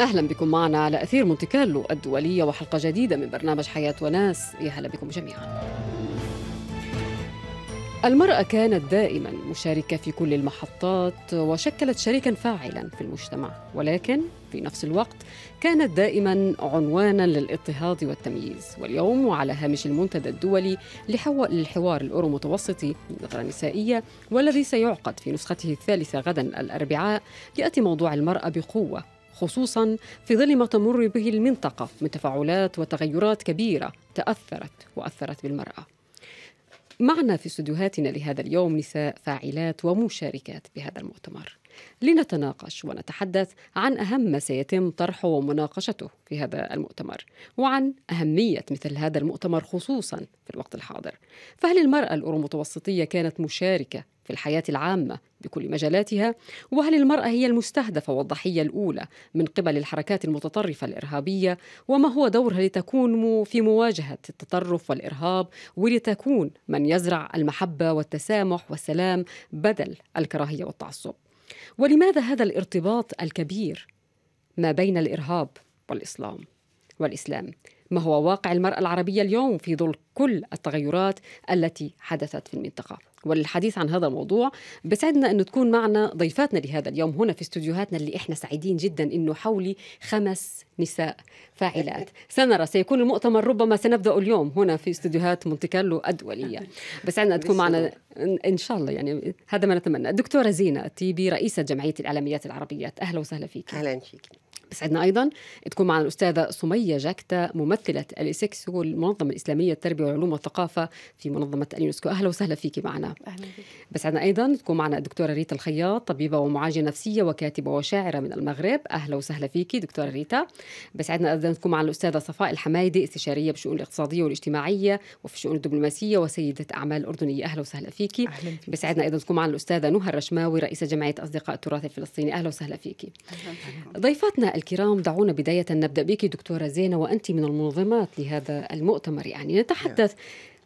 اهلا بكم معنا على اثير مونتي كارلو الدوليه وحلقه جديده من برنامج حياه وناس يا هلا بكم جميعا. المراه كانت دائما مشاركه في كل المحطات وشكلت شريكا فاعلا في المجتمع ولكن في نفس الوقت كانت دائما عنوانا للاضطهاد والتمييز واليوم على هامش المنتدى الدولي للحوار الاورو متوسطي للنظره النسائيه والذي سيعقد في نسخته الثالثه غدا الاربعاء ياتي موضوع المراه بقوه خصوصا في ظل ما تمر به المنطقة من تفاعلات وتغيرات كبيرة تأثرت وأثرت بالمرأة معنا في استديوهاتنا لهذا اليوم نساء فاعلات ومشاركات بهذا المؤتمر لنتناقش ونتحدث عن أهم ما سيتم طرحه ومناقشته في هذا المؤتمر وعن أهمية مثل هذا المؤتمر خصوصا في الوقت الحاضر فهل المرأة الأورومتوسطية كانت مشاركة في الحياة العامة بكل مجالاتها وهل المرأة هي المستهدفة والضحية الأولى من قبل الحركات المتطرفة الإرهابية وما هو دورها لتكون في مواجهة التطرف والإرهاب ولتكون من يزرع المحبة والتسامح والسلام بدل الكراهية والتعصب ولماذا هذا الارتباط الكبير ما بين الإرهاب والإسلام والإسلام ما هو واقع المرأة العربية اليوم في ظل كل التغيرات التي حدثت في المنطقة وللحديث عن هذا الموضوع بسعدنا أن تكون معنا ضيفاتنا لهذا اليوم هنا في استوديوهاتنا اللي إحنا سعيدين جدا أنه حولي خمس نساء فاعلات سنرى سيكون المؤتمر ربما سنبدأ اليوم هنا في استوديوهات مونتي كارلو الدولية بسعدنا أن تكون معنا إن شاء الله يعني هذا ما نتمنى الدكتورة زينة تيبي رئيسة جمعية الإعلاميات العربيات أهلا وسهلا فيك أهلا فيك بسعدنا ايضا تكون معنا الاستاذه سميه جاكتا ممثله الاسكس والمنظمه الاسلاميه للتربيه والعلوم والثقافه في منظمه اليونسكو اهلا وسهلا فيك معنا اهلا بك بسعدنا ايضا تكون معنا الدكتوره ريتا الخياط طبيبه ومعالجه نفسيه وكاتبه وشاعره من المغرب اهلا وسهلا فيك دكتوره ريتا بسعدنا ايضا تكون معنا الاستاذه صفاء الحمايدي استشاريه بالشؤون الاقتصاديه والاجتماعيه وفي الشؤون الدبلوماسيه وسيده اعمال اردنيه اهلا وسهلا فيك أهلا فيك. بسعدنا ايضا تكون معنا الاستاذه نهى الرشماوي رئيسه جمعيه اصدقاء التراث الفلسطيني اهلا وسهلا فيك ضيفاتنا الكرام دعونا بداية نبدأ بك دكتورة زينة وأنت من المنظمات لهذا المؤتمر يعني نتحدث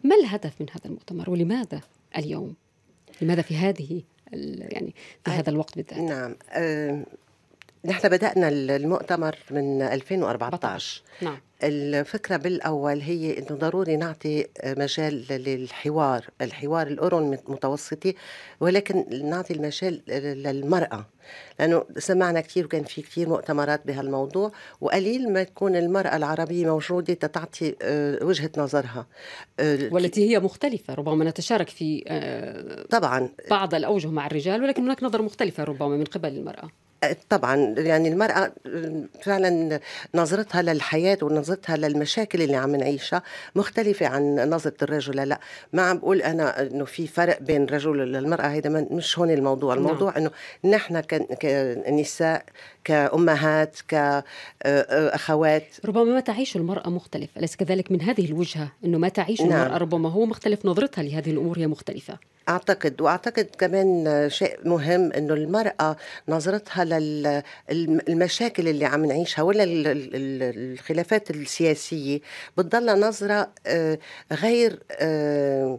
نعم. ما الهدف من هذا المؤتمر ولماذا اليوم لماذا في هذه يعني في هذا الوقت بالذات نعم آه، نحن بدأنا المؤتمر من 2014 نعم الفكرة بالأول هي أنه ضروري نعطي مجال للحوار الحوار الأورون المتوسطي ولكن نعطي المجال للمرأة لأنه سمعنا كثير وكان في كثير مؤتمرات بهالموضوع وقليل ما تكون المرأة العربية موجودة تتعطي آه، وجهة نظرها آه، والتي هي مختلفة ربما نتشارك في آه، طبعا بعض الأوجه مع الرجال ولكن هناك نظرة مختلفة ربما من قبل المرأة طبعا يعني المرأة فعلا نظرتها للحياة ونظرتها للمشاكل اللي عم نعيشها مختلفة عن نظرة الرجل لا ما عم بقول أنا إنه في فرق بين الرجل والمرأة هيدا مش هون الموضوع نعم. الموضوع نعم. إنه نحن كنساء كأمهات كأخوات آه، ربما ما تعيش المرأة مختلف أليس كذلك من هذه الوجهة أنه ما تعيش نعم. المرأة ربما هو مختلف نظرتها لهذه الأمور هي مختلفة أعتقد وأعتقد كمان شيء مهم أنه المرأة نظرتها للمشاكل اللي عم نعيشها ولا الخلافات السياسية بتضل نظرة آه، غير آه،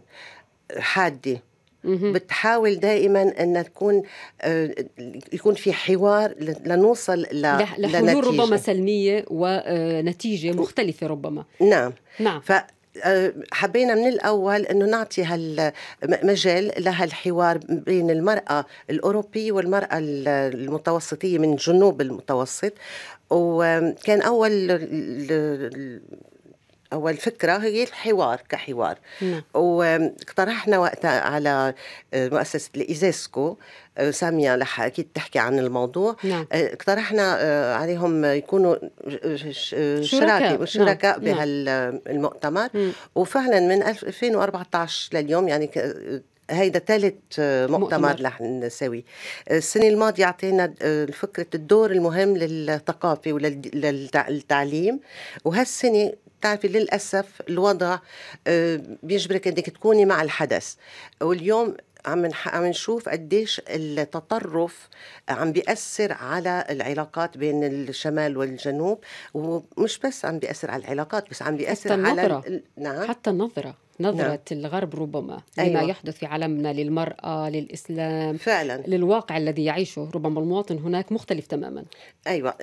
حادة بتحاول دائما ان تكون آه، يكون في حوار لنوصل ل... لحلول لنتيجة. ربما سلميه ونتيجه مختلفه ربما نعم نعم آه، حبينا من الاول انه نعطي هالمجال لهالحوار بين المراه الاوروبيه والمراه المتوسطيه من جنوب المتوسط وكان اول هو الفكرة هي الحوار كحوار نعم. واقترحنا وقتها على آه، مؤسسة الإيزيسكو آه، سامية لح أكيد تحكي عن الموضوع نعم. آه، اقترحنا عليهم يكونوا شركاء شركاء نعم. نعم. بهالمؤتمر نعم. وفعلا من 2014 لليوم يعني هيدا ثالث مؤتمر, مؤتمر. رح نسوي السنة الماضية أعطينا فكرة الدور المهم للثقافة وللتعليم وهالسنة بتعرفي للأسف الوضع آه، بيجبرك أنك تكوني مع الحدث واليوم عم عم نشوف قديش التطرف عم بيأثر على العلاقات بين الشمال والجنوب ومش بس عم بيأثر على العلاقات بس عم بيأثر حتى النظرة. على ال... نعم حتى النظرة نظرة نعم. الغرب ربما أيوة. لما يحدث في عالمنا للمرأة للإسلام فعلا للواقع الذي يعيشه ربما المواطن هناك مختلف تماما أيوة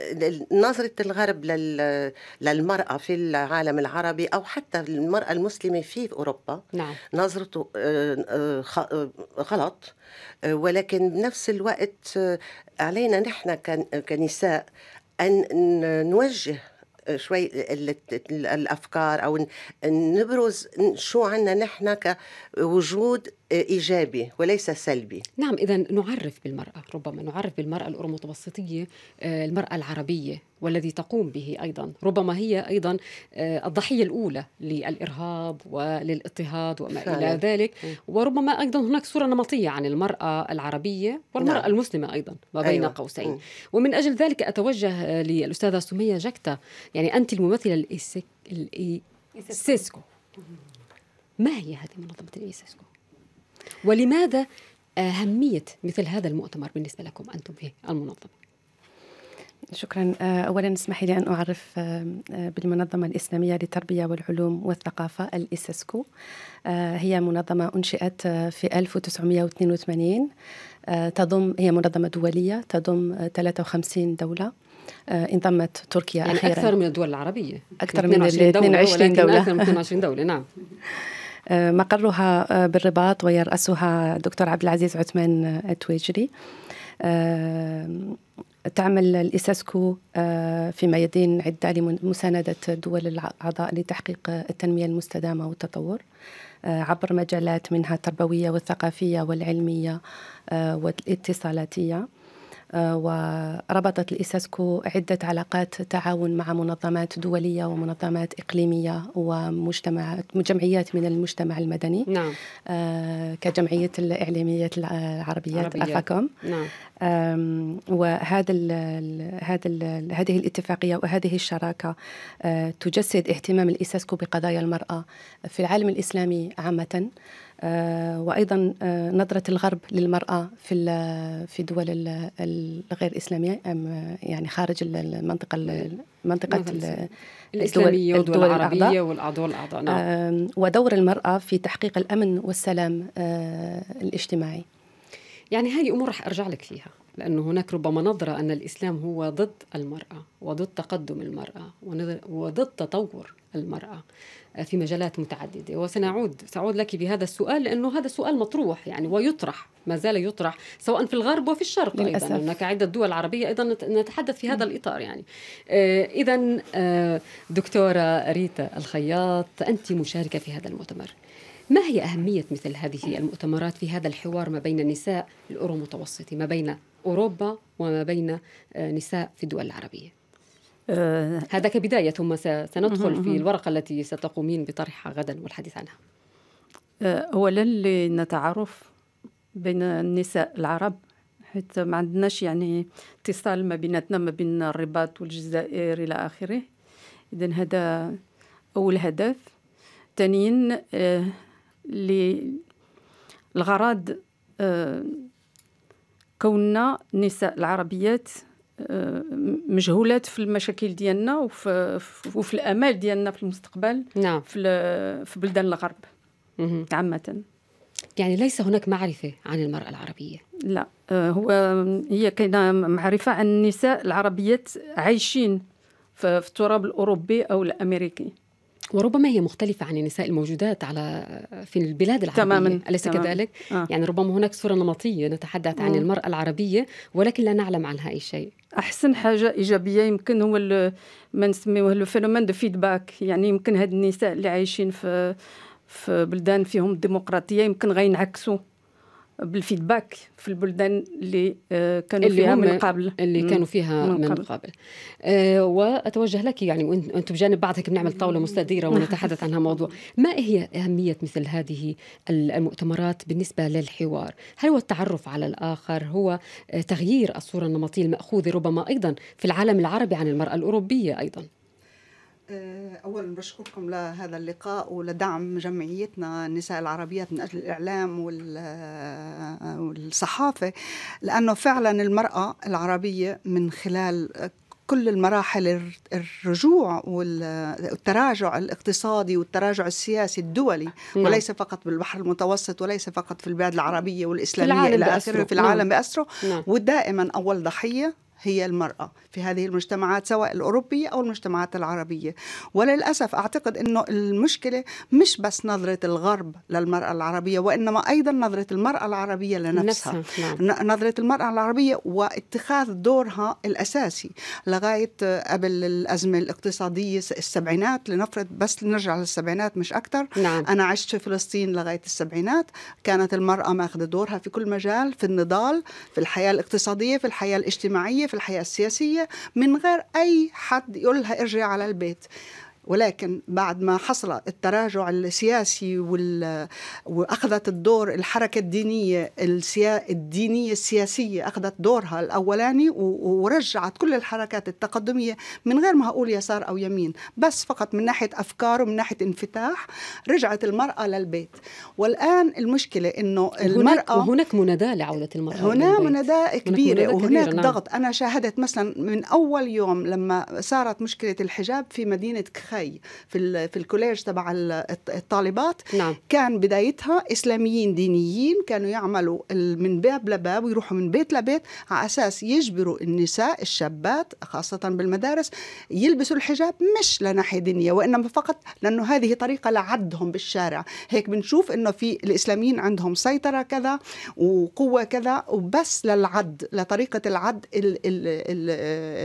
نظرة الغرب لل... للمرأة في العالم العربي أو حتى المرأة المسلمة في أوروبا نعم. نظرته آه، آه، غلط آه، ولكن بنفس الوقت علينا نحن كنساء أن نوجه شوي الافكار او نبرز شو عندنا نحن كوجود ايجابي وليس سلبي نعم اذا نعرف بالمراه ربما نعرف بالمراه الاورومتوسطيه آه، المراه العربيه والذي تقوم به ايضا ربما هي ايضا آه، الضحيه الاولى للارهاب وللاضطهاد وما فعلا. الى ذلك وربما ايضا هناك صوره نمطيه عن المراه العربيه والمراه نعم. المسلمه ايضا ما بين أيوة. قوسين ومن اجل ذلك اتوجه للاستاذه سميه جكتا يعني انت الممثله الإي... سيسكو ما هي هذه منظمه سيسكو ولماذا آه، أهمية مثل هذا المؤتمر بالنسبة لكم أنتم في المنظمة؟ شكرا آه، اولا اسمحي لي ان اعرف آه، بالمنظمه الاسلاميه للتربيه والعلوم والثقافه الاسسكو هي منظمه انشئت في 1982 تضم هي منظمه دوليه تضم 53 دوله انضمت تركيا يعني اخيرا اكثر من الدول العربيه اكثر من 22 دوله, 22 دولة. اكثر من 22 دوله نعم آه، مقرها آه، بالرباط ويرأسها دكتور عبد العزيز عثمان آه، التويجري تعمل الإساسكو في ميادين عدة لمساندة الدول الأعضاء لتحقيق التنمية المستدامة والتطور عبر مجالات منها التربوية والثقافية والعلمية والاتصالاتية وربطت الإساسكو عدة علاقات تعاون مع منظمات دولية ومنظمات إقليمية ومجتمعات جمعيات من المجتمع المدني نعم. آه، كجمعية الإعلاميات العربية أفاكم نعم. وهذا الـ هذا الـ هذه الاتفاقية وهذه الشراكة آه، تجسد اهتمام الإساسكو بقضايا المرأة في العالم الإسلامي عامةً آه، وايضا آه، نظره الغرب للمراه في في دول الغير اسلاميه يعني خارج المنطقه منطقه الاسلاميه والدول, العربيه والاعضاء الاعضاء نعم. ودور المراه في تحقيق الامن والسلام آه، الاجتماعي يعني هذه امور رح ارجع لك فيها لانه هناك ربما نظره ان الاسلام هو ضد المراه وضد تقدم المراه وضد تطور المرأة آه، في مجالات متعددة وسنعود سأعود لك بهذا السؤال لأنه هذا السؤال مطروح يعني ويطرح ما زال يطرح سواء في الغرب وفي الشرق للأسف. أيضا هناك عدة دول عربية أيضا نتحدث في هذا الإطار يعني آه، إذا آه، دكتورة ريتا الخياط أنت مشاركة في هذا المؤتمر ما هي أهمية مثل هذه المؤتمرات في هذا الحوار ما بين النساء الأورو متوسطي ما بين أوروبا وما بين نساء في الدول العربية آه، هذا كبداية ثم سندخل في الورقة التي ستقومين بطرحها غدا والحديث عنها آه، أولا لنتعرف بين النساء العرب حتى ما عندناش يعني اتصال ما بيناتنا ما بين الرباط والجزائر إلى آخره إذا هذا أول هدف ثانيا آه للغرض آه، كوننا النساء العربيات مجهولات في المشاكل ديالنا وفي, وفي الامال ديالنا في المستقبل نعم. في, في بلدان الغرب عامه يعني ليس هناك معرفه عن المراه العربيه لا آه، هو هي كاينه معرفه عن النساء العربيات عايشين في التراب الاوروبي او الامريكي وربما هي مختلفة عن النساء الموجودات على في البلاد العربية تماما أليس تماماً. كذلك؟ آه. يعني ربما هناك صورة نمطية نتحدث عن المرأة العربية ولكن لا نعلم عنها أي شيء احسن حاجه ايجابيه يمكن هو ما نسميوه لو فينومين دو فيدباك يعني يمكن هاد النساء اللي عايشين في في بلدان فيهم الديمقراطيه يمكن غينعكسوا بالفيدباك في البلدان اللي آه، كانوا اللي فيها من قبل اللي كانوا فيها من, قبل, من قبل, أه واتوجه لك يعني وانتم بجانب بعضك بنعمل طاوله مستديره نعم. ونتحدث عن هالموضوع ما هي اهميه مثل هذه المؤتمرات بالنسبه للحوار هل هو التعرف على الاخر هو آه، تغيير الصوره النمطيه الماخوذه ربما ايضا في العالم العربي عن المراه الاوروبيه ايضا آه، اولا بشكركم لهذا اللقاء ولدعم جمعيتنا النساء العربيات من اجل الاعلام آه، والصحافه لانه فعلا المراه العربيه من خلال كل المراحل الرجوع والتراجع الاقتصادي والتراجع السياسي الدولي نعم. وليس فقط بالبحر المتوسط وليس فقط في البلاد العربية والإسلامية إلى آخره في العالم نعم. بأسره نعم. ودائما أول ضحية هي المرأة في هذه المجتمعات سواء الأوروبية أو المجتمعات العربية وللأسف أعتقد أنه المشكلة مش بس نظرة الغرب للمرأة العربية وإنما أيضا نظرة المرأة العربية لنفسها نفسها. نعم. نظرة المرأة العربية واتخاذ دورها الأساسي لغاية قبل الأزمة الاقتصادية السبعينات لنفرض بس نرجع للسبعينات مش أكثر نعم. أنا عشت في فلسطين لغاية السبعينات كانت المرأة ماخذة دورها في كل مجال في النضال في الحياة الاقتصادية في الحياة الاجتماعية في الحياة السياسية من غير أي حد يقول لها ارجعي على البيت ولكن بعد ما حصل التراجع السياسي وال... واخذت الدور الحركه الدينيه السيا... الدينيه السياسيه اخذت دورها الاولاني و... ورجعت كل الحركات التقدميه من غير ما اقول يسار او يمين بس فقط من ناحيه افكار ومن ناحيه انفتاح رجعت المراه للبيت والان المشكله انه المراه هناك, مناداه لعوده المراه هنا مناداه كبيره هناك وهناك كبيرة نعم. ضغط انا شاهدت مثلا من اول يوم لما صارت مشكله الحجاب في مدينه خي في في الكوليج تبع الطالبات نعم. كان بدايتها اسلاميين دينيين كانوا يعملوا من باب لباب ويروحوا من بيت لبيت على اساس يجبروا النساء الشابات خاصه بالمدارس يلبسوا الحجاب مش لناحيه دينيه وانما فقط لانه هذه طريقه لعدهم بالشارع هيك بنشوف انه في الاسلاميين عندهم سيطره كذا وقوه كذا وبس للعد لطريقه العد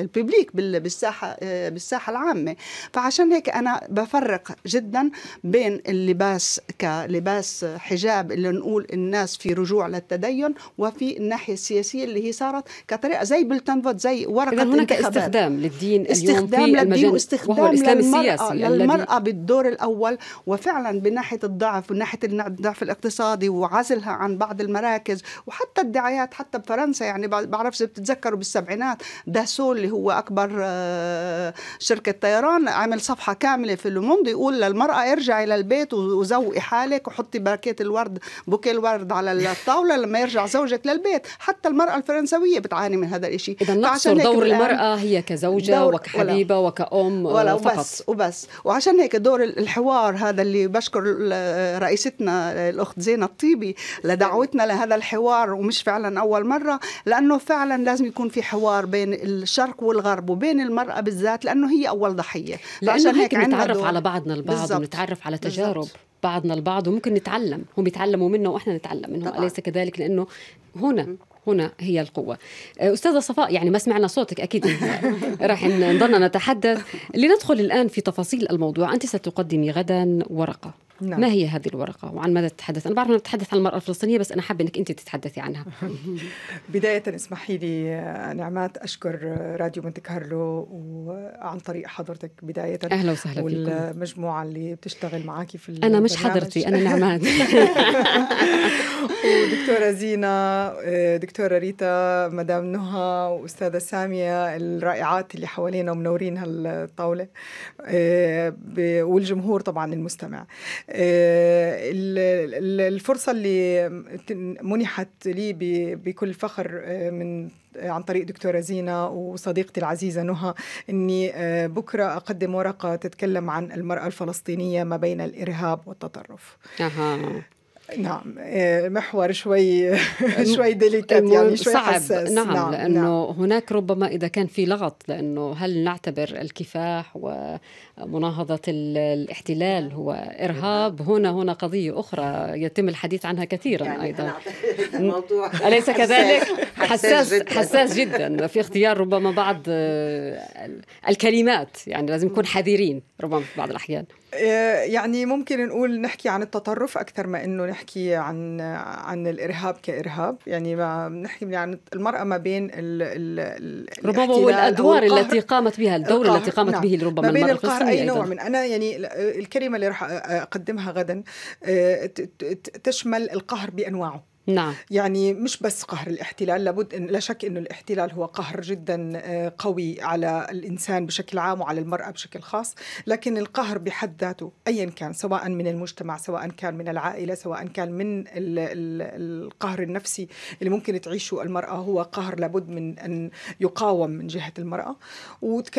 الببليك بالساحه بالساحه العامه فعشان هيك انا بفرق جدا بين اللباس كلباس حجاب اللي نقول الناس في رجوع للتدين وفي الناحيه السياسيه اللي هي صارت كطريقه زي بلتن فوت زي ورقه هناك استخدام للدين استخدام في للدين واستخدام وهو الاسلام السياسي للمراه بالدور الاول وفعلا بناحيه الضعف وناحيه الضعف الاقتصادي وعزلها عن بعض المراكز وحتى الدعايات حتى بفرنسا يعني بعرفش بتتذكروا بالسبعينات داسول اللي هو اكبر آه، شركه طيران عمل صفحه صفحه كامله في لوموند يقول للمراه ارجعي للبيت وزوقي حالك وحطي باكيت الورد بوكيه الورد على الطاوله لما يرجع زوجك للبيت حتى المراه الفرنسويه بتعاني من هذا الشيء اذا نقصر دور المراه هي كزوجه وكحبيبه وكأم ولا آه، وبس فقط. وبس وعشان هيك دور الحوار هذا اللي بشكر آه، رئيستنا الاخت زينه الطيبي لدعوتنا لهذا الحوار ومش فعلا اول مره لانه فعلا لازم يكون في حوار بين الشرق والغرب وبين المراه بالذات لانه هي اول ضحيه لأنه احنا هيك بنتعرف على بعضنا البعض ونتعرف على تجارب بالزبط. بعضنا البعض وممكن نتعلم هم يتعلموا منا واحنا نتعلم منهم اليس كذلك لانه هنا هنا هي القوة أه، أستاذة صفاء يعني ما سمعنا صوتك أكيد راح نضلنا نتحدث لندخل الآن في تفاصيل الموضوع أنت ستقدمي غدا ورقة نعم. ما هي هذه الورقة وعن ماذا تتحدث أنا بعرف أننا تتحدث عن المرأة الفلسطينية بس أنا حابة أنك أنت تتحدثي عنها بداية اسمحي لي نعمات أشكر راديو مونت كارلو وعن طريق حضرتك بداية أهلا وسهلا والمجموعة فيكم. اللي بتشتغل معك في أنا مش حضرتي أنا نعمات ودكتورة زينة دكتورة ريتا مدام نهى وأستاذة سامية الرائعات اللي حوالينا ومنورين هالطاولة والجمهور طبعا المستمع آه، الفرصة اللي منحت لي بكل فخر آه، من آه، عن طريق دكتورة زينة وصديقتي العزيزة نهى أني بكرة أقدم ورقة تتكلم عن المرأة الفلسطينية ما بين الإرهاب والتطرف أه. نعم آه، محور شوي شوي ديليكات يعني شوي صعب حساس نعم, نعم, نعم. لانه نعم. هناك ربما اذا كان في لغط لانه هل نعتبر الكفاح ومناهضه الاحتلال هو ارهاب هنا هنا قضيه اخرى يتم الحديث عنها كثيرا يعني ايضا اليس كذلك حساس جداً. حساس جدا في اختيار ربما بعض آه، الكلمات يعني لازم نكون حذرين ربما في بعض الاحيان آه، يعني ممكن نقول نحكي عن التطرف اكثر ما انه نحكي عن عن الارهاب كارهاب يعني ما نحكي عن يعني المراه ما بين ال ال ربما والادوار التي قامت بها الدور التي قامت نعم. به ربما ما بين القهر اي نوع من انا يعني الكلمه اللي راح اقدمها غدا آه، تشمل القهر بانواعه نعم يعني مش بس قهر الاحتلال لابد إن لا شك انه الاحتلال هو قهر جدا آه، قوي على الانسان بشكل عام وعلى المراه بشكل خاص لكن القهر بحد ذاته ايا كان سواء من المجتمع سواء كان من العائله سواء كان من القهر النفسي اللي ممكن تعيشه المراه هو قهر لابد من ان يقاوم من جهه المراه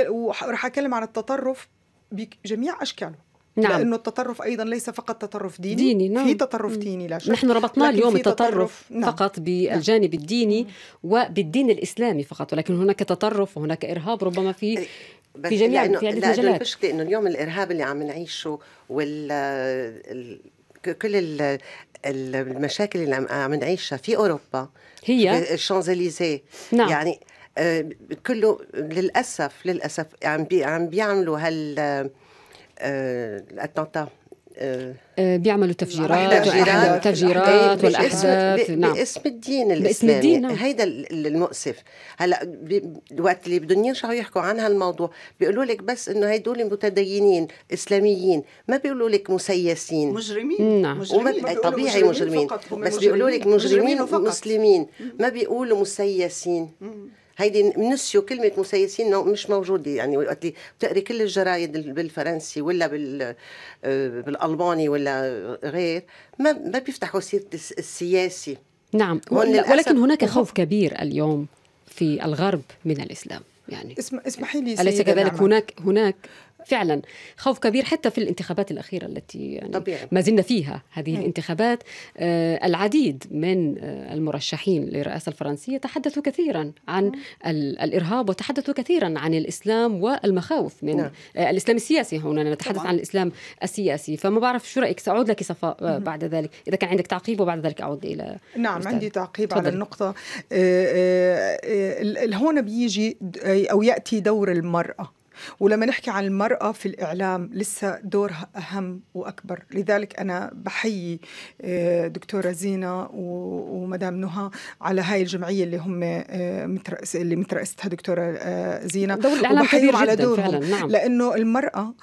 وراح اتكلم عن التطرف بجميع اشكاله نعم. لأنه التطرف أيضا ليس فقط تطرف ديني, ديني نعم. في تطرف نعم. ديني لا شك نحن ربطنا اليوم التطرف نعم. فقط بالجانب نعم. الديني نعم. وبالدين الإسلامي فقط ولكن هناك تطرف وهناك إرهاب ربما في في جميع لأنه في عدة مجالات المشكلة إنه اليوم الإرهاب اللي عم نعيشه وال كل المشاكل اللي عم نعيشها في أوروبا هي الشانزليزيه نعم يعني آه، كله للأسف للأسف عم بيعملوا هال آه، الاتنطا آه، آه، بيعملوا تفجيرات تفجيرات, تفجيرات إيه، والاحداث نعم باسم الدين الاسلامي باسم الدين نعم. هيدا المؤسف هلا وقت اللي بدهم يرجعوا يحكوا عن هالموضوع بيقولوا لك بس انه هدول متدينين اسلاميين ما بيقولوا لك مسيسين مجرمين نعم مجرمين. وما طبيعي مجرمين, مجرمين بس بيقولوا لك مجرمين, مجرمين ومسلمين ما بيقولوا مسيسين مم. هيدي نسيوا كلمه مسيسين مش موجوده يعني وقت اللي بتقري كل الجرايد بالفرنسي ولا بال آه، بالالماني ولا غير ما ما بيفتحوا سيره السياسي نعم ولكن هناك خوف كبير اليوم في الغرب من الاسلام يعني اسمحي لي اليس كذلك هناك هناك فعلا خوف كبير حتى في الانتخابات الأخيرة التي يعني طبيعي. ما زلنا فيها هذه هي. نعم. الانتخابات آه، العديد من آه، المرشحين للرئاسة الفرنسية تحدثوا كثيرا عن نعم. الإرهاب وتحدثوا كثيرا عن الإسلام والمخاوف من نعم. آه الإسلام السياسي هنا نتحدث طبعا. عن الإسلام السياسي فما بعرف شو رأيك سأعود لك صفاء آه، بعد ذلك إذا كان عندك تعقيب وبعد ذلك أعود إلى نعم مستهد. عندي تعقيب تفضل. على النقطة هون بيجي أو يأتي دور المرأة ولما نحكي عن المرأة في الإعلام لسه دورها أهم وأكبر لذلك أنا بحيي آه، دكتورة زينة ومدام نهى على هاي الجمعية اللي هم آه، مترأس اللي مترأستها دكتورة آه، زينة دور الإعلام كبير على دورهم نعم. لأنه المرأة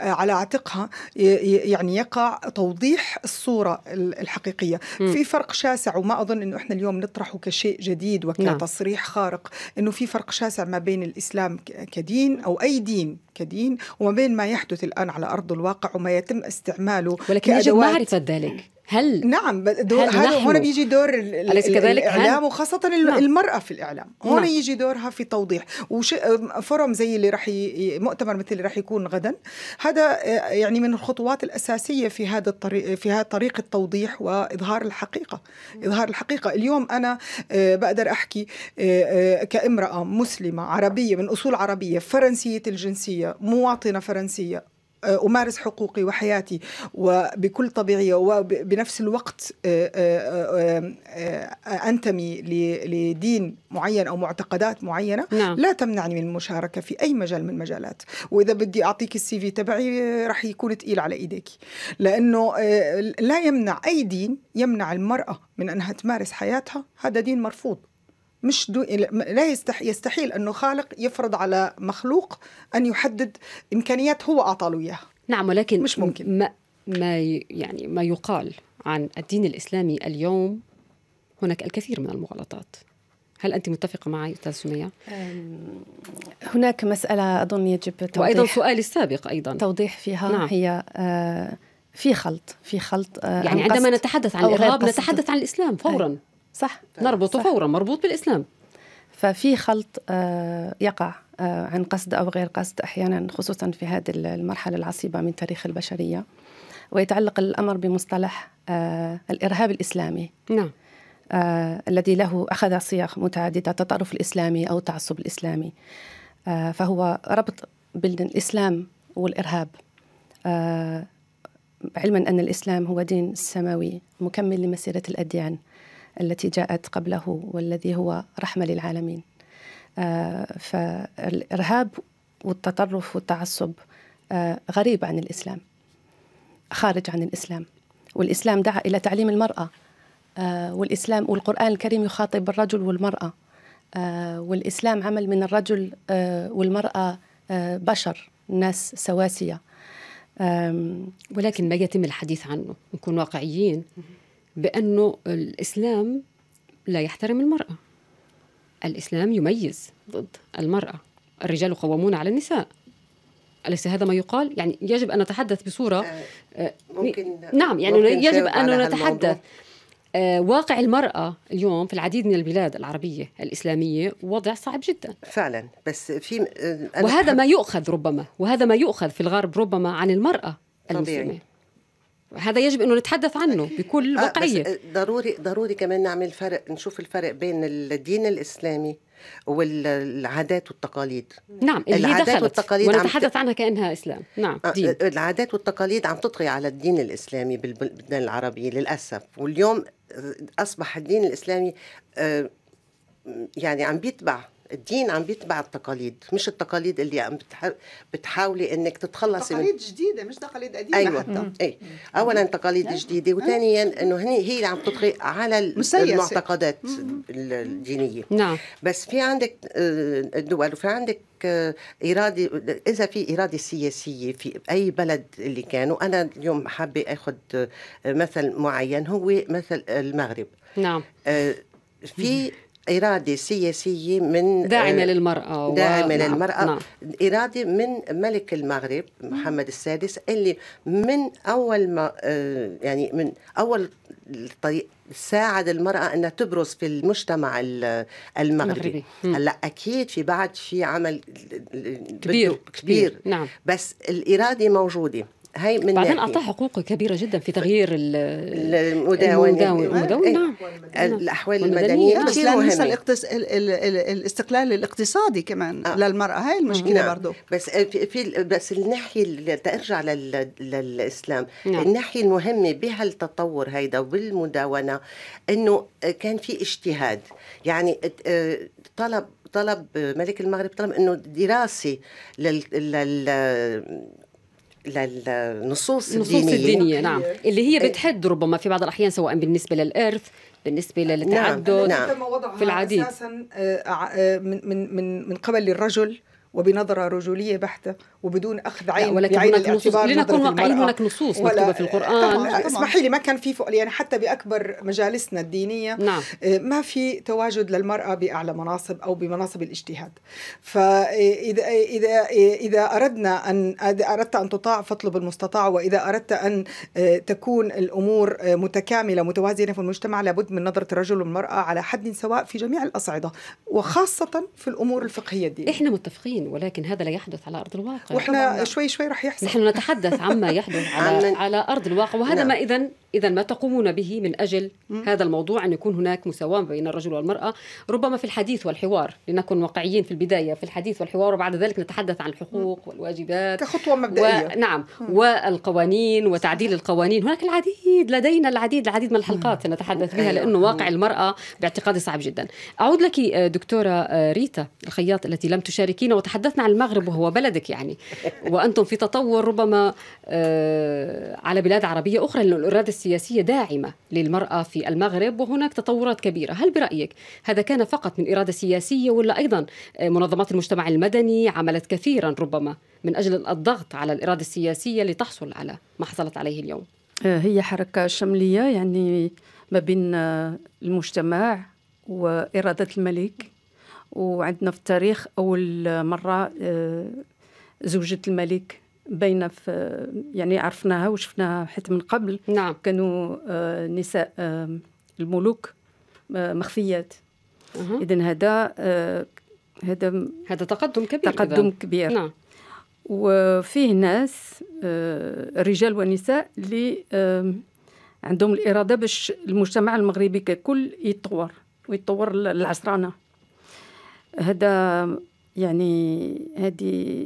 على عاتقها يعني يقع توضيح الصورة الحقيقية م. في فرق شاسع وما أظن أنه إحنا اليوم نطرحه كشيء جديد وكتصريح نعم. خارق أنه في فرق شاسع ما بين الإسلام كدين أو أي دين كدين وما بين ما يحدث الآن على أرض الواقع وما يتم استعماله ولكن يجب معرفة ذلك هل نعم دور هذا هنا بيجي دور أليس كذلك الاعلام وخاصه نعم. المراه في الاعلام هنا نعم. يجي دورها في توضيح وفورم زي اللي راح ي... مؤتمر مثل اللي راح يكون غدا هذا آه، يعني من الخطوات الاساسيه في هذا الطريق في هذا طريق التوضيح واظهار الحقيقه اظهار الحقيقه اليوم انا آه، بقدر احكي آه، كامراه مسلمه عربيه من اصول عربيه فرنسيه الجنسيه مواطنه فرنسيه آه، امارس حقوقي وحياتي وبكل طبيعيه وبنفس الوقت آه، آه، انتمي لدين معين او معتقدات معينه نعم. لا تمنعني من المشاركه في اي مجال من المجالات واذا بدي اعطيك السي في تبعي راح يكون ثقيل على ايديك لانه لا يمنع اي دين يمنع المراه من انها تمارس حياتها هذا دين مرفوض مش دو... لا يستح... يستحيل انه خالق يفرض على مخلوق ان يحدد امكانيات هو اعطى له اياها نعم ولكن مش ممكن ما ما يعني ما يقال عن الدين الاسلامي اليوم هناك الكثير من المغالطات هل انت متفقه معي استاذ سميه هناك مساله اظن يجب توضيح وايضا سؤالي السابق ايضا توضيح فيها نعم. هي آه، في خلط في خلط آه، يعني عندما نتحدث عن الارهاب نتحدث عن الاسلام فورا أي. صح نربطه صح. فورا مربوط بالإسلام ففي خلط آه، يقع آه، عن قصد أو غير قصد أحيانا خصوصا في هذه المرحلة العصيبة من تاريخ البشرية ويتعلق الأمر بمصطلح آه، الإرهاب الإسلامي نعم الذي له أخذ صيغ متعددة التطرف الإسلامي أو التعصب الإسلامي فهو ربط بين الإسلام والإرهاب علما أن الإسلام هو دين سماوي مكمل لمسيرة الأديان التي جاءت قبله والذي هو رحمه للعالمين آه، فالارهاب والتطرف والتعصب آه، غريب عن الاسلام خارج عن الاسلام والاسلام دعا الى تعليم المراه آه، والاسلام والقران الكريم يخاطب الرجل والمراه والاسلام عمل من الرجل والمراه بشر ناس سواسيه ولكن ما يتم الحديث عنه نكون واقعيين بأنه الإسلام لا يحترم المرأة الإسلام يميز ضد المرأة الرجال قوامون على النساء أليس هذا ما يقال؟ يعني يجب أن نتحدث بصورة آه، آه، ممكن نعم يعني ممكن يجب أن نتحدث آه، واقع المرأة اليوم في العديد من البلاد العربية الإسلامية وضع صعب جدا فعلا بس في وهذا ما يؤخذ ربما وهذا ما يؤخذ في الغرب ربما عن المرأة المسلمة طبيعي. هذا يجب انه نتحدث عنه بكل آه، واقعيه آه ضروري ضروري كمان نعمل فرق نشوف الفرق بين الدين الاسلامي والعادات والتقاليد نعم اللي العادات دخلت والتقاليد ونتحدث عنها كانها اسلام نعم آه، دين. آه، العادات والتقاليد عم تطغي على الدين الاسلامي بالبلدان العربيه للاسف واليوم اصبح الدين الاسلامي يعني عم بيتبع الدين عم بيتبع التقاليد مش التقاليد اللي عم بتحاولي انك تتخلصي تقاليد من... جديده مش تقاليد قديمه أيوة. حتى اي اولا تقاليد نعم. جديده نعم. وثانيا انه هني هي اللي عم تطغي على المعتقدات الدينيه نعم بس في عندك آه، دول وفي عندك آه، إرادة إذا في إرادة سياسية في أي بلد اللي كان وأنا اليوم حابة أخذ آه، مثل معين هو مثل المغرب نعم في إرادة سياسية من داعمة آه، للمرأة داعمة و... نعم، للمرأة نعم. إرادة من ملك المغرب محمد السادس اللي من أول ما آه، يعني من أول الطريق ساعد المرأة أنها تبرز في المجتمع المغربي هلا أكيد في بعد في عمل كبير كبير نعم. بس الإرادة موجودة هاي من بعدين اعطاه حقوق كبيره جدا في تغيير المداونه آه، المداونه نعم. نعم الاحوال المدنيه لا ننسى الاقتص... ال... ال... ال... الاستقلال الاقتصادي كمان آه. للمراه هاي المشكله نعم. برضه بس آه، في بس الناحيه اللي ارجع لل... للاسلام نعم. الناحيه المهمه بهالتطور هيدا وبالمداونه انه كان في اجتهاد يعني آه، طلب طلب ملك المغرب طلب انه دراسه لل... لل... للنصوص الدينية النصوص الدينية نعم اللي هي إيه. بتحد ربما في بعض الأحيان سواء بالنسبة للإرث بالنسبة نعم، للتعدد نعم. نعم. في العديد أساسا آه، آه، من من من قبل الرجل وبنظره رجوليه بحته وبدون اخذ عين ولكن بعين هناك الاعتبار لنكون واقعيين هناك نصوص مكتوبه في القران اسمحي لي ما كان في فوق يعني حتى باكبر مجالسنا الدينيه نعم. آه، ما في تواجد للمراه باعلى مناصب او بمناصب الاجتهاد فاذا آه، اذا آه، اذا اردنا ان اردت ان تطاع فاطلب المستطاع واذا اردت ان تكون الامور متكامله متوازنه في المجتمع لابد من نظره الرجل والمراه على حد سواء في جميع الاصعده وخاصه في الامور الفقهيه الدينيه احنا متفقين ولكن هذا لا يحدث على ارض الواقع واحنا شوي شوي رح يحصل نحن نتحدث عما يحدث على على ارض الواقع وهذا نعم. ما اذا إذا ما تقومون به من أجل مم. هذا الموضوع أن يكون هناك مساواة بين الرجل والمرأة ربما في الحديث والحوار لنكن واقعيين في البداية في الحديث والحوار وبعد ذلك نتحدث عن الحقوق مم. والواجبات كخطوة مبدئية و... نعم مم. والقوانين وتعديل القوانين هناك العديد لدينا العديد العديد من الحلقات نتحدث بها لأنه أيوة. واقع المرأة باعتقادي صعب جدا أعود لك آه، دكتورة آه، ريتا الخياط التي لم تشاركينا وتحدثنا عن المغرب وهو بلدك يعني وأنتم في تطور ربما آه، على بلاد عربية أخرى لأن السياسية داعمة للمرأة في المغرب وهناك تطورات كبيرة هل برأيك هذا كان فقط من إرادة سياسية ولا أيضا منظمات المجتمع المدني عملت كثيرا ربما من أجل الضغط على الإرادة السياسية لتحصل على ما حصلت عليه اليوم آه، هي حركة شملية يعني ما بين آه، المجتمع وإرادة الملك وعندنا في التاريخ أول مرة آه، زوجة الملك بين في يعني عرفناها وشفناها حيت من قبل نعم. كانوا آه، نساء آه، الملوك آه، مخفيات اذا هذا هذا هذا تقدم كبير تقدم إذن. كبير نعم وفيه ناس رجال ونساء اللي عندهم الاراده باش المجتمع المغربي ككل يتطور ويتطور العصرانه هذا يعني هذه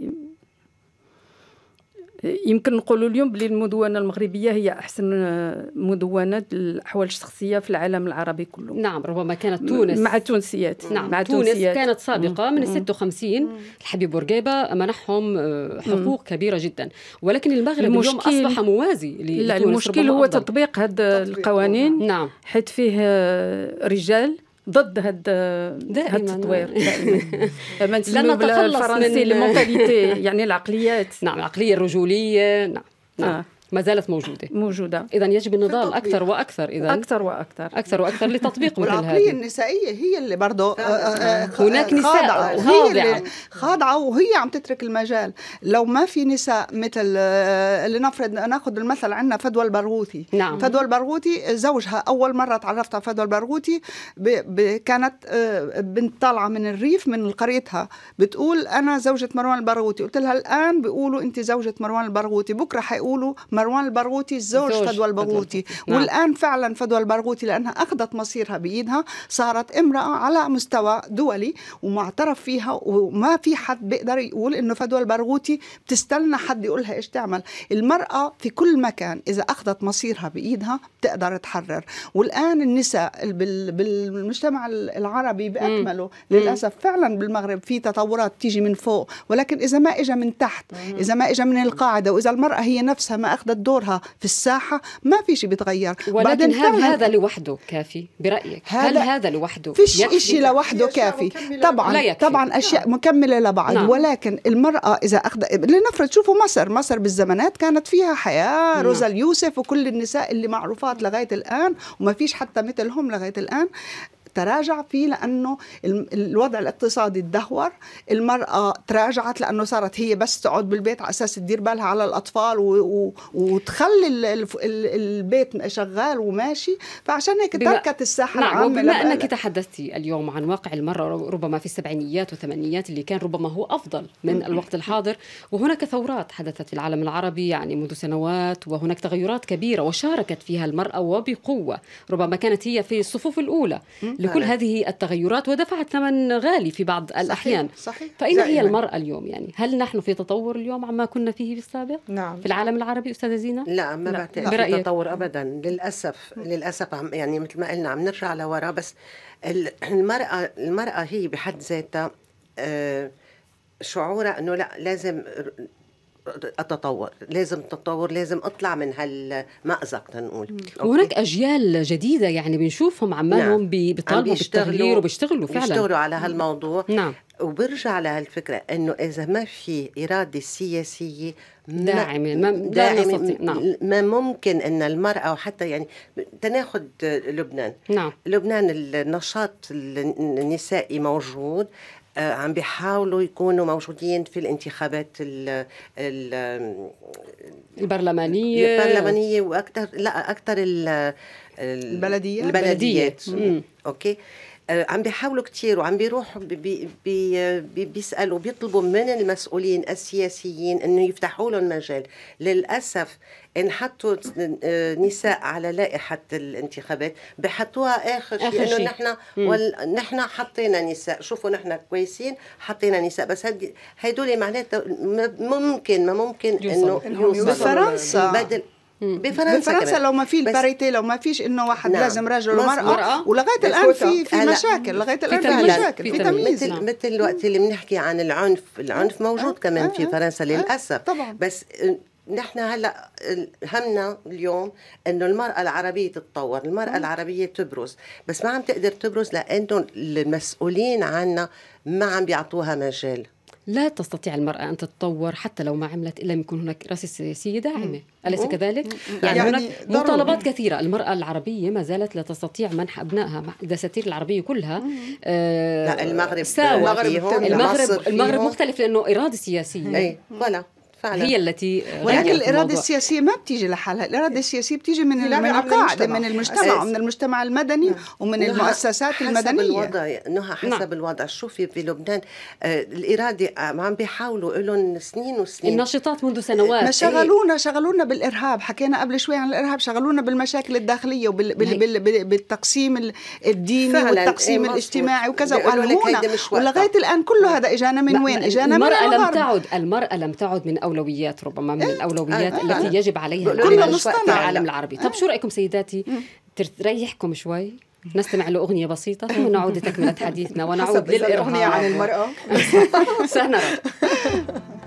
يمكن نقول اليوم بلي المدونه المغربيه هي احسن مدونات الاحوال الشخصيه في العالم العربي كله نعم ربما كانت تونس مع التونسيات نعم مع تونس التونسيات. كانت سابقه من 56 الحبيب بورقيبه منحهم آه، حقوق كبيره جدا ولكن المغرب اليوم اصبح موازي لتونس لا المشكل هو تطبيق هذه القوانين نعم حيت فيه آه، رجال ضد هاد دائما التطوير آه. دائما لا نتخلص من الفرنسي يعني العقليات نعم العقليه الرجوليه نعم نعم آه. ما زالت موجوده موجوده اذا يجب النضال اكثر واكثر اذا اكثر واكثر اكثر واكثر لتطبيق مثل هذه العقليه النسائيه هي اللي برضه آه، آه، آه، هناك نساء خاضعه خاضعه وهي عم تترك المجال لو ما في نساء مثل لنفرض ناخذ المثل عندنا فدوى البرغوثي نعم. فدوى البرغوثي زوجها اول مره تعرفت على فدوى البرغوثي كانت بنت طالعه من الريف من قريتها بتقول انا زوجة مروان البرغوثي قلت لها الان بيقولوا انت زوجة مروان البرغوثي بكره حيقولوا مروان البرغوثي الزوج فدوى البرغوثي نعم. والآن فعلا فدوى البرغوثي لأنها أخذت مصيرها بإيدها صارت امرأة على مستوى دولي ومعترف فيها وما في حد بيقدر يقول إنه فدوى البرغوثي بتستنى حد يقولها إيش تعمل المرأة في كل مكان إذا أخذت مصيرها بإيدها بتقدر تحرر والآن النساء بالمجتمع العربي بأكمله للأسف فعلا بالمغرب في تطورات تيجي من فوق ولكن إذا ما اجى من تحت إذا ما اجى من القاعدة وإذا المرأة هي نفسها ما أخذت أدت دورها في الساحة ما في شيء بيتغير ولكن هل هذا لوحده كافي برأيك هل هذا لوحده فيش إشي لوحده كافي طبعا طبعا أشياء نعم. مكملة لبعض نعم. ولكن المرأة إذا أخذ لنفرض شوفوا مصر مصر بالزمانات كانت فيها حياة نعم. روزا اليوسف وكل النساء اللي معروفات لغاية الآن وما فيش حتى مثلهم لغاية الآن تراجع فيه لأنه الوضع الاقتصادي تدهور المرأة تراجعت لأنه صارت هي بس تقعد بالبيت على أساس تدير بالها على الأطفال وتخلي البيت شغال وماشي فعشان هيك تركت الساحة نعم العامة بما أنك تحدثتي اليوم عن واقع المرأة ربما في السبعينيات والثمانينيات اللي كان ربما هو أفضل من الوقت الحاضر وهناك ثورات حدثت في العالم العربي يعني منذ سنوات وهناك تغيرات كبيرة وشاركت فيها المرأة وبقوة ربما كانت هي في الصفوف الأولى لكل هذه التغيرات ودفعت ثمن غالي في بعض صحيح. الأحيان صحيح. فأين زائماً. هي المرأة اليوم يعني هل نحن في تطور اليوم عما كنا فيه في السابق نعم. في العالم العربي أستاذة زينة لا ما لا. بعتقد تطور أبدا للأسف للأسف يعني مثل ما قلنا عم نرجع لورا بس المرأة المرأة هي بحد ذاتها آه، شعورها أنه لا لازم اتطور لازم تطور لازم اطلع من هالمازق تنقول وهناك اجيال جديده يعني بنشوفهم عمالهم نعم. بيطالبوا بالتغيير وبيشتغلوا فعلا بيشتغلوا على هالموضوع نعم وبرجع لهالفكره انه اذا ما في اراده سياسيه داعمه ما داعمه ما, نعم. ما ممكن ان المراه وحتى يعني تناخد لبنان نعم. لبنان النشاط النسائي موجود آه، عم بيحاولوا يكونوا موجودين في الانتخابات الـ الـ البرلمانيه البرلمانيه واكثر لا اكثر البلديات البلديات اوكي آه، عم بيحاولوا كثير وعم بيروحوا بي بي بي بيسالوا بيطلبوا من المسؤولين السياسيين انه يفتحوا لهم مجال للاسف ان حطوا آه، نساء على لائحه الانتخابات بحطوها اخر شيء انه نحن نحن حطينا نساء شوفوا نحن كويسين حطينا نساء بس هدول معناتها ممكن ما ممكن انه بفرنسا بدل بفرنسا بفرنسا لو ما في الباريتي لو ما فيش انه واحد نعم. لازم رجل ومراه ولغايه الان في في مشاكل لغايه الان في مشاكل في تمييز مثل نعم. مثل وقت اللي بنحكي عن العنف العنف آه، موجود آه، كمان في آه، فرنسا للاسف طبعا بس نحن هلا همنا اليوم انه المراه العربيه تتطور، المراه العربيه تبرز، بس ما عم تقدر تبرز لانه المسؤولين عنا ما عم بيعطوها مجال. لا تستطيع المرأة أن تتطور حتى لو ما عملت إلا يكون هناك رأس سياسية داعمة أليس كذلك؟ يعني, يعني هناك مطالبات كثيرة المرأة العربية ما زالت لا تستطيع منح أبنائها الدساتير العربية كلها آه لا المغرب ساوى المغرب المغرب, المغرب مختلف لأنه إرادة سياسية أي. فعلا هي التي ولكن الاراده السياسيه ما بتيجي لحالها، الاراده إيه. السياسيه بتيجي من القاعده من المجتمع ومن إيه. إيه. المجتمع المدني نعم. ومن المؤسسات حسب المدنيه الوضع نهى حسب نعم. الوضع شوفي في لبنان آه الاراده آه، عم بيحاولوا لهم سنين وسنين النشاطات منذ سنوات ما شغلونا شغلونا بالارهاب حكينا قبل شوي عن الارهاب شغلونا بالمشاكل الداخليه وبالتقسيم الديني والتقسيم إيه الاجتماعي وكذا وقالوا لك ولغايه الان كل نعم. هذا اجانا من وين اجانا من المراه لم تعد المراه لم تعد من اولويات ربما من إيه، الاولويات آه التي إيه. يجب عليها كل مجتمع العالم العربي طب شو رايكم سيداتي تريحكم شوي نستمع لأغنية بسيطة ثم نعود لتكملة حديثنا ونعود للإرهاب عن المرأة سهنا